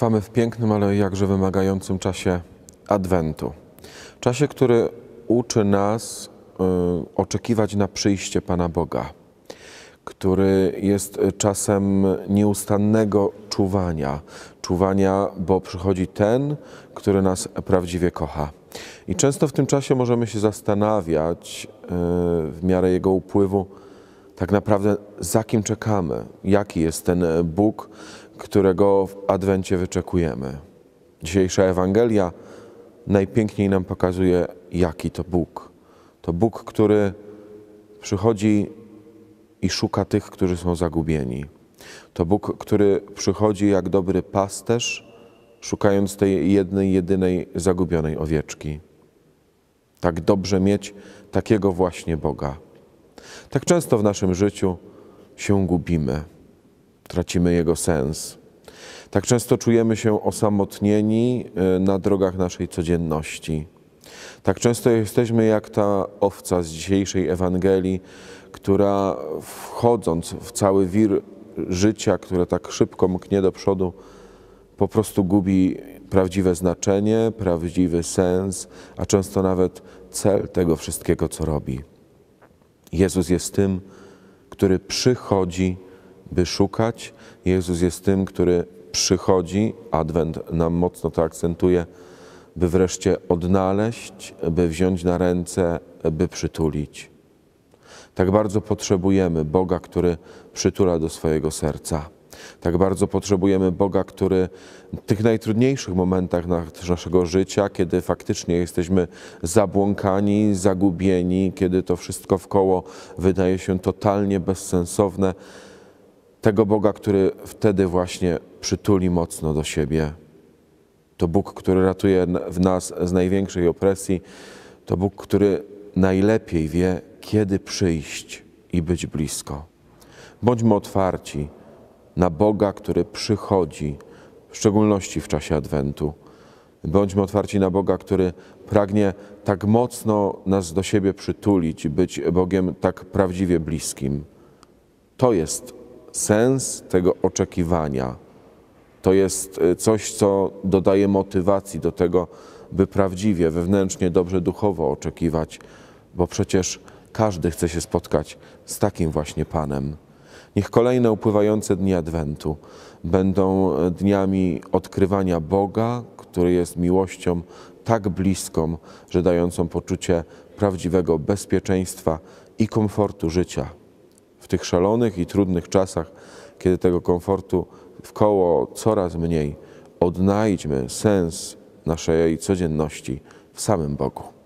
Trwamy w pięknym, ale jakże wymagającym czasie Adwentu. Czasie, który uczy nas y, oczekiwać na przyjście Pana Boga, który jest czasem nieustannego czuwania. Czuwania, bo przychodzi ten, który nas prawdziwie kocha. I często w tym czasie możemy się zastanawiać y, w miarę jego upływu, tak naprawdę za kim czekamy, jaki jest ten Bóg, którego w Adwencie wyczekujemy. Dzisiejsza Ewangelia najpiękniej nam pokazuje, jaki to Bóg. To Bóg, który przychodzi i szuka tych, którzy są zagubieni. To Bóg, który przychodzi jak dobry pasterz, szukając tej jednej, jedynej zagubionej owieczki. Tak dobrze mieć takiego właśnie Boga. Tak często w naszym życiu się gubimy tracimy jego sens. Tak często czujemy się osamotnieni e, na drogach naszej codzienności. Tak często jesteśmy jak ta owca z dzisiejszej Ewangelii, która wchodząc w cały wir życia, które tak szybko mknie do przodu, po prostu gubi prawdziwe znaczenie, prawdziwy sens, a często nawet cel tego wszystkiego, co robi. Jezus jest tym, który przychodzi by szukać. Jezus jest tym, który przychodzi, Adwent nam mocno to akcentuje, by wreszcie odnaleźć, by wziąć na ręce, by przytulić. Tak bardzo potrzebujemy Boga, który przytula do swojego serca. Tak bardzo potrzebujemy Boga, który w tych najtrudniejszych momentach naszego życia, kiedy faktycznie jesteśmy zabłąkani, zagubieni, kiedy to wszystko wkoło wydaje się totalnie bezsensowne, tego Boga, który wtedy właśnie przytuli mocno do siebie. To Bóg, który ratuje w nas z największej opresji, to Bóg, który najlepiej wie, kiedy przyjść i być blisko. Bądźmy otwarci na Boga, który przychodzi, w szczególności w czasie Adwentu. Bądźmy otwarci na Boga, który pragnie tak mocno nas do siebie przytulić, być Bogiem tak prawdziwie bliskim. To jest sens tego oczekiwania. To jest y, coś, co dodaje motywacji do tego, by prawdziwie, wewnętrznie, dobrze duchowo oczekiwać, bo przecież każdy chce się spotkać z takim właśnie Panem. Niech kolejne upływające dni Adwentu będą y, dniami odkrywania Boga, który jest miłością tak bliską, że dającą poczucie prawdziwego bezpieczeństwa i komfortu życia tych szalonych i trudnych czasach, kiedy tego komfortu w koło coraz mniej, odnajdźmy sens naszej codzienności w samym Bogu.